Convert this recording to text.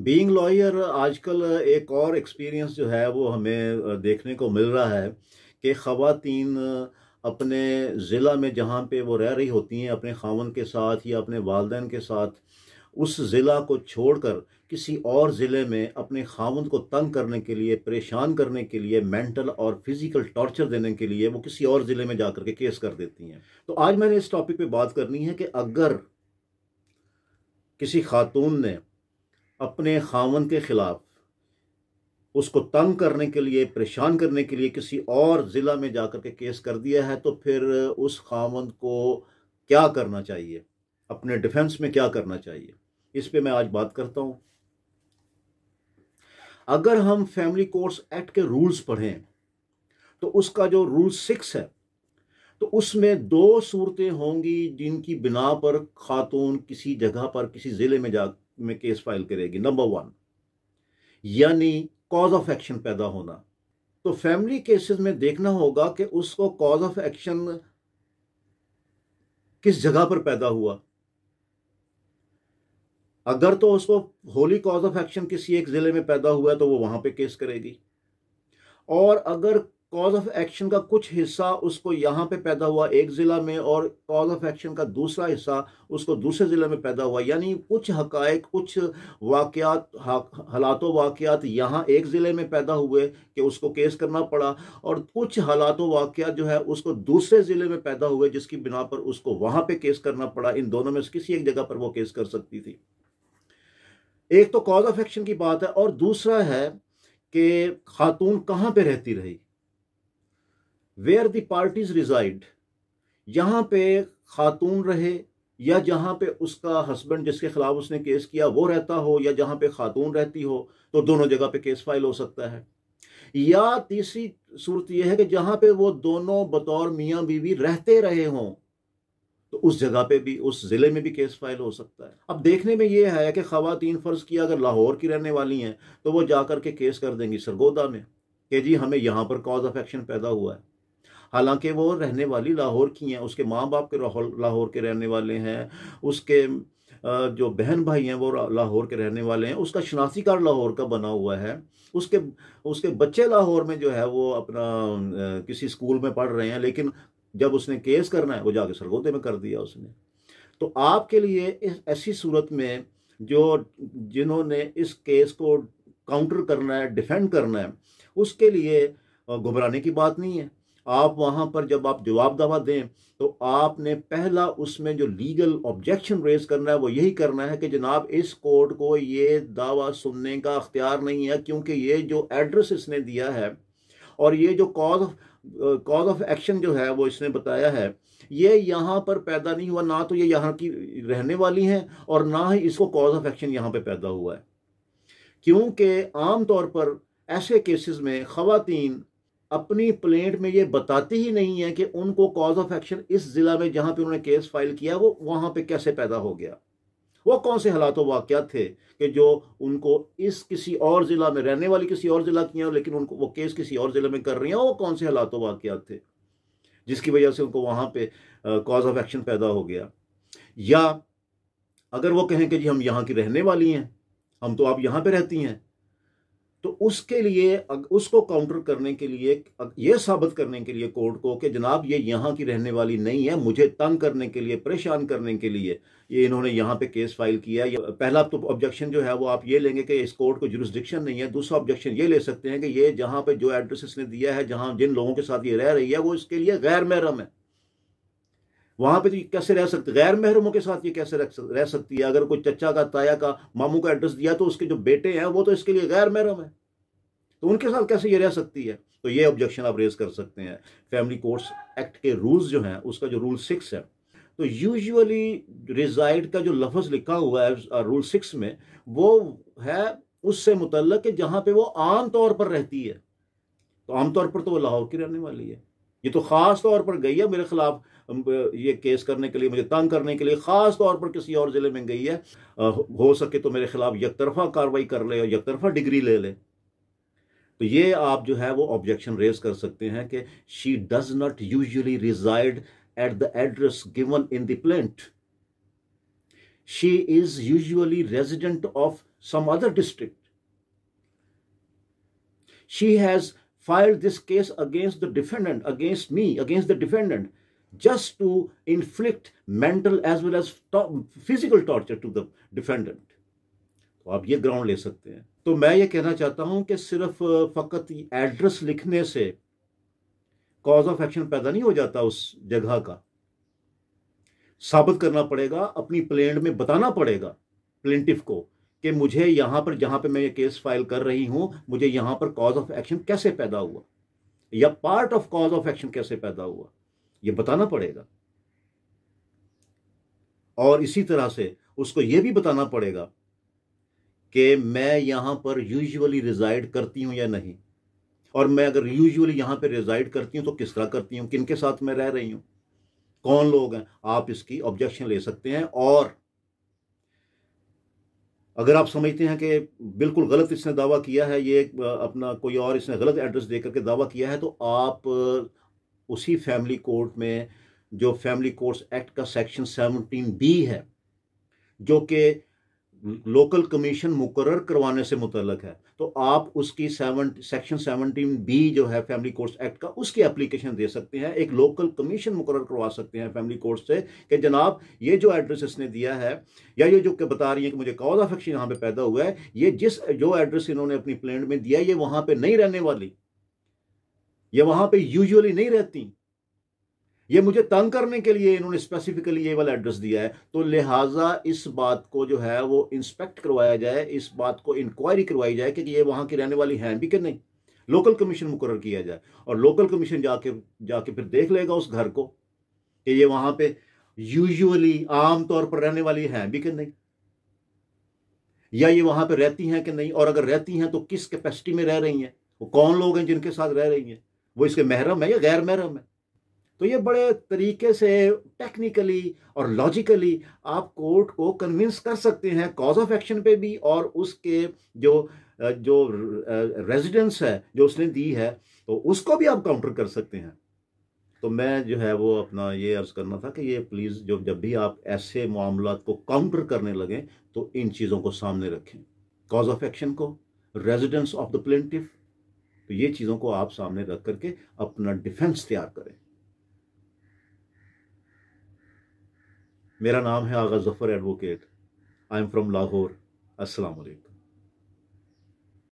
Being lawyer आजकल एक और एक्सपीरियंस जो है वो हमें देखने को मिल रहा है कि खातन अपने ज़िला में जहाँ पे वो रह रही होती हैं अपने खावन के साथ या अपने वालदेन के साथ उस ज़िला को छोड़कर किसी और ज़िले में अपने खावन को तंग करने के लिए परेशान करने के लिए मेंटल और फिज़िकल टॉर्चर देने के लिए वो किसी और ज़िले में जा कर के केस कर देती हैं तो आज मैंने इस टॉपिक पे बात करनी है कि अगर किसी खातून ने अपने खावन के ख़िलाफ़ उसको तंग करने के लिए परेशान करने के लिए किसी और ज़िला में जा कर के केस कर दिया है तो फिर उस खामंद को क्या करना चाहिए अपने डिफेंस में क्या करना चाहिए इस पे मैं आज बात करता हूँ अगर हम फैमिली कोर्स एक्ट के रूल्स पढ़ें तो उसका जो रूल सिक्स है तो उसमें दो सूरतें होंगी जिनकी बिना पर खातून किसी जगह पर किसी ज़िले में जा में केस फाइल करेगी नंबर वन यानी कॉज ऑफ एक्शन पैदा होना तो फैमिली केसेस में देखना होगा कि उसको कॉज ऑफ एक्शन किस जगह पर पैदा हुआ अगर तो उसको होली कॉज ऑफ एक्शन किसी एक ज़िले में पैदा हुआ है तो वो वहां पे केस करेगी और अगर कॉज ऑफ एक्शन का कुछ हिस्सा उसको यहाँ पे पैदा हुआ एक ज़िला में और कॉज ऑफ एक्शन का दूसरा हिस्सा उसको दूसरे ज़िले में पैदा हुआ यानी कुछ हक़ कुछ वाक़ात हालात वाक़ात यहाँ एक ज़िले में पैदा हुए कि उसको केस करना पड़ा और कुछ हालात वाक़ात जो है उसको दूसरे ज़िले में पैदा हुए जिसकी बिना पर उसको वहाँ पर केस करना पड़ा इन दोनों में किसी एक जगह पर वो केस कर सकती थी एक तो कॉज ऑफ एक्शन की बात है और दूसरा है कि खातून कहाँ पर रहती रही वेयर द पार्टीज रिजाइड यहां पे खातून रहे या जहां पे उसका हस्बैंड जिसके खिलाफ उसने केस किया वो रहता हो या जहां पे खातून रहती हो तो दोनों जगह पे केस फाइल हो सकता है या तीसरी सूरत यह है कि जहां पे वो दोनों बतौर मियाँ बीवी रहते रहे हों तो उस जगह पे भी उस ज़िले में भी केस फाइल हो सकता है अब देखने में यह है कि ख़वातीन फ़र्ज़ किया अगर लाहौर की रहने वाली हैं तो वो जाकर के केस कर देंगी सरगोदा में कि जी हमें यहां पर कॉज ऑफ एक्शन पैदा हुआ है हालांकि वो रहने वाली लाहौर की हैं उसके माँ बाप के लाहौर के रहने वाले हैं उसके जो बहन भाई हैं वो लाहौर के रहने वाले हैं उसका शनासी कार्ड लाहौर का बना हुआ है उसके उसके बच्चे लाहौर में जो है वो अपना किसी स्कूल में पढ़ रहे हैं लेकिन जब उसने केस करना है वो जाके सरगोदे में कर दिया उसने तो आपके लिए ऐसी सूरत में जो जिन्होंने इस केस को काउंटर करना है डिफेंड करना है उसके लिए घबराने की बात नहीं है आप वहाँ पर जब आप जवाब दवा दें तो आपने पहला उसमें जो लीगल ऑब्जेक्शन रेज करना है वो यही करना है कि जनाब इस कोर्ट को ये दावा सुनने का अख्तियार नहीं है क्योंकि ये जो एड्रेस इसने दिया है और ये जो cause of cause of action जो है वो इसने बताया है ये यहाँ पर पैदा नहीं हुआ ना तो ये यहाँ की रहने वाली हैं और ना ही इसको कॉज ऑफ एक्शन यहाँ पर पैदा हुआ है क्योंकि आम तौर पर ऐसे केसेस में खातन अपनी प्लेट में ये बताती ही नहीं है कि उनको कॉज ऑफ एक्शन इस ज़िला में जहाँ पे उन्होंने केस फाइल किया वो वहाँ पे कैसे पैदा हो गया वो कौन से हालात वाक़ थे कि जो उनको इस किसी और ज़िला में रहने वाली किसी और ज़िला की हैं लेकिन उनको वो केस किसी और ज़िले में कर रही हैं वो कौन से हालात वाक़ थे जिसकी वजह से उनको वहाँ पे कॉज ऑफ एक्शन पैदा हो गया या अगर वो कहें कि जी हम यहाँ की रहने वाली हैं हम तो आप यहाँ पे रहती हैं तो उसके लिए उसको काउंटर करने के लिए यह साबित करने के लिए कोर्ट को कि जनाब ये यहां की रहने वाली नहीं है मुझे तंग करने के लिए परेशान करने के लिए ये इन्होंने यहां पे केस फाइल किया है पहला तो ऑब्जेक्शन जो है वो आप ये लेंगे कि इस कोर्ट को जुरिस्डिक्शन नहीं है दूसरा ऑब्जेक्शन ये ले सकते हैं कि ये जहां पर जो एड्रेस इसने दिया है जहां जिन लोगों के साथ ये रह रही है वो इसके लिए गैर महरम है वहां पे तो कैसे रह सकते गैर महरूमों के साथ ये कैसे रह सकती है अगर कोई चचा का ताया का मामू का एड्रेस दिया तो उसके जो बेटे हैं वो तो इसके लिए गैर महरम है तो उनके साथ कैसे ये रह सकती है तो ये ऑब्जेक्शन आप रेज कर सकते हैं फैमिली कोर्ट्स एक्ट के रूल्स जो हैं उसका जो रूल सिक्स है तो यूजुअली रिजाइड का जो लफज लिखा हुआ है रूल सिक्स uh, में वो है उससे मुतल कि जहाँ पे वो आम तौर पर रहती है तो आम तौर पर तो वो लाहौर की रहने वाली है ये तो ख़ास तौर पर गई है मेरे खिलाफ ये केस करने के लिए मुझे तंग करने के लिए ख़ास तौर पर किसी और ज़िले में गई है हो सके तो मेरे खिलाफ यकतरफा कार्रवाई कर ले और यकतरफा डिग्री ले ले तो ये आप जो है वो ऑब्जेक्शन रेज कर सकते हैं कि she does not usually reside at the address given in the plaint she is usually resident of some other district she has filed this case against the defendant, against me, against the defendant, just to inflict mental as well as physical torture to the defendant. तो आप ये ground ले सकते हैं तो मैं ये कहना चाहता हूं कि सिर्फ फ़कत एड्रेस लिखने से कॉज ऑफ एक्शन पैदा नहीं हो जाता उस जगह का साबित करना पड़ेगा अपनी प्लेन में बताना पड़ेगा प्लेंटिफ को कि मुझे यहां पर जहां पे मैं ये केस फाइल कर रही हूं मुझे यहां पर कॉज ऑफ एक्शन कैसे पैदा हुआ या part of cause of action कैसे पैदा हुआ यह बताना पड़ेगा और इसी तरह से उसको यह भी बताना पड़ेगा कि मैं यहाँ पर यूजुअली रिजाइड करती हूँ या नहीं और मैं अगर यूजुअली यहाँ पर रिजाइड करती हूँ तो किस तरह करती हूँ किन के साथ मैं रह रही हूँ कौन लोग हैं आप इसकी ऑब्जेक्शन ले सकते हैं और अगर आप समझते हैं कि बिल्कुल गलत इसने दावा किया है ये अपना कोई और इसने गलत एड्रेस दे करके दावा किया है तो आप उसी फैमिली कोर्ट में जो फैमिली कोर्ट्स एक्ट का सेक्शन सेवनटीन बी है जो कि लोकल कमीशन मुकर करवाने से मुतलक है तो आप उसकी सेवन सेक्शन सेवनटीन बी जो है फैमिली कोर्ट एक्ट का उसकी एप्लीकेशन दे सकते हैं एक लोकल कमीशन मुकर करवा सकते हैं फैमिली कोर्ट से कि जनाब ये जो एड्रेस इसने दिया है या ये जो के बता रही है कि मुझे कॉज ऑफ एक्शन यहाँ पे पैदा हुआ है ये जिस जो एड्रेस इन्होंने अपनी प्लेट में दिया ये वहाँ पर नहीं रहने वाली ये वहाँ पर यूजली नहीं रहती ये मुझे तंग करने के लिए इन्होंने स्पेसिफिकली ये वाला एड्रेस दिया है तो लिहाजा इस बात को जो है वो इंस्पेक्ट करवाया जाए इस बात को इंक्वायरी करवाई जाए कि ये वहाँ की रहने वाली हैं भी कि नहीं लोकल कमीशन मुकर किया जाए और लोकल कमीशन जाके जाके फिर देख लेगा उस घर को कि ये वहाँ पर यूजली आम तौर पर रहने वाली हैं भी कि नहीं या ये वहाँ पर रहती हैं कि नहीं और अगर रहती हैं तो किस कैपेसिटी में रह रही हैं वो कौन लोग हैं जिनके साथ रह रही हैं वो इसके महरम है या गैर महरम है तो ये बड़े तरीके से टेक्निकली और लॉजिकली आप कोर्ट को कन्विंस कर सकते हैं कॉज ऑफ एक्शन पे भी और उसके जो जो रेजिडेंस है जो उसने दी है तो उसको भी आप काउंटर कर सकते हैं तो मैं जो है वो अपना ये अर्ज़ करना था कि ये प्लीज़ जो जब भी आप ऐसे मामला को काउंटर करने लगें तो इन चीज़ों को सामने रखें कॉज ऑफ एक्शन को रेजिडेंस ऑफ द प्लेंटिव तो ये चीज़ों को आप सामने रख करके अपना डिफेंस तैयार करें मेरा नाम है Agha Zafar advocate I am from Lahore अस्सलाम वालेकुम